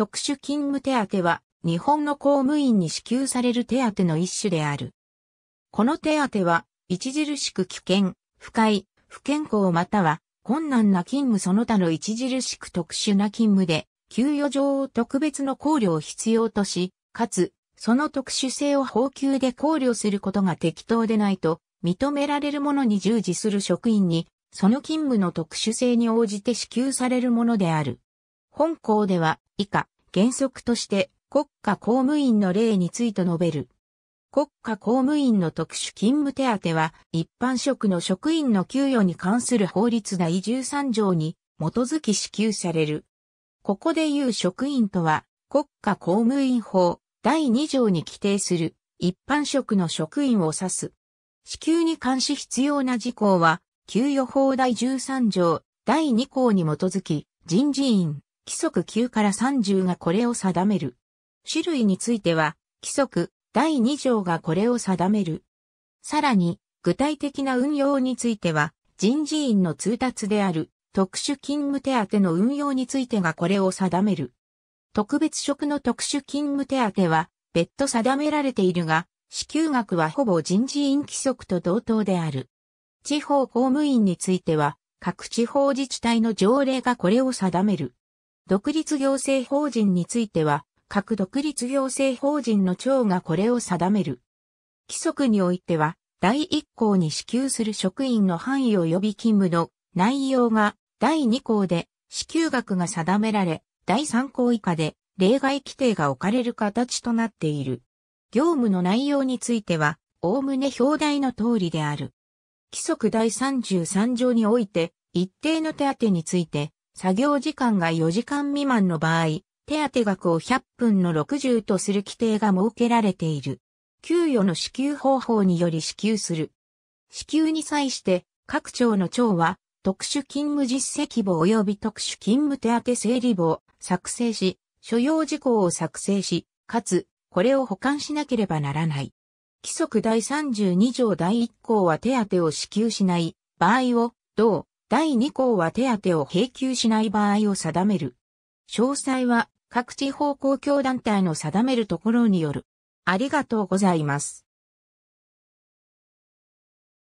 特殊勤務手当は、日本の公務員に支給される手当の一種である。この手当は、著しく危険、不快、不健康または困難な勤務その他の著しく特殊な勤務で、給与上を特別の考慮を必要とし、かつ、その特殊性を法給で考慮することが適当でないと、認められるものに従事する職員に、その勤務の特殊性に応じて支給されるものである。本校では以下原則として国家公務員の例について述べる。国家公務員の特殊勤務手当は一般職の職員の給与に関する法律第13条に基づき支給される。ここで言う職員とは国家公務員法第2条に規定する一般職の職員を指す。支給に関し必要な事項は給与法第13条第2項に基づき人事院規則9から30がこれを定める。種類については、規則第2条がこれを定める。さらに、具体的な運用については、人事院の通達である特殊勤務手当の運用についてがこれを定める。特別職の特殊勤務手当は別途定められているが、支給額はほぼ人事院規則と同等である。地方公務員については、各地方自治体の条例がこれを定める。独立行政法人については、各独立行政法人の長がこれを定める。規則においては、第1項に支給する職員の範囲及び勤務の内容が第2項で支給額が定められ、第3項以下で例外規定が置かれる形となっている。業務の内容については、おおむね表題の通りである。規則第33条において、一定の手当について、作業時間が4時間未満の場合、手当額を100分の60とする規定が設けられている。給与の支給方法により支給する。支給に際して、各庁の庁は、特殊勤務実績簿及び特殊勤務手当整理簿を作成し、所要事項を作成し、かつ、これを保管しなければならない。規則第32条第1項は手当を支給しない場合を、同第2項は手当を請求しない場合を定める。詳細は各地方公共団体の定めるところによる。ありがとうございます。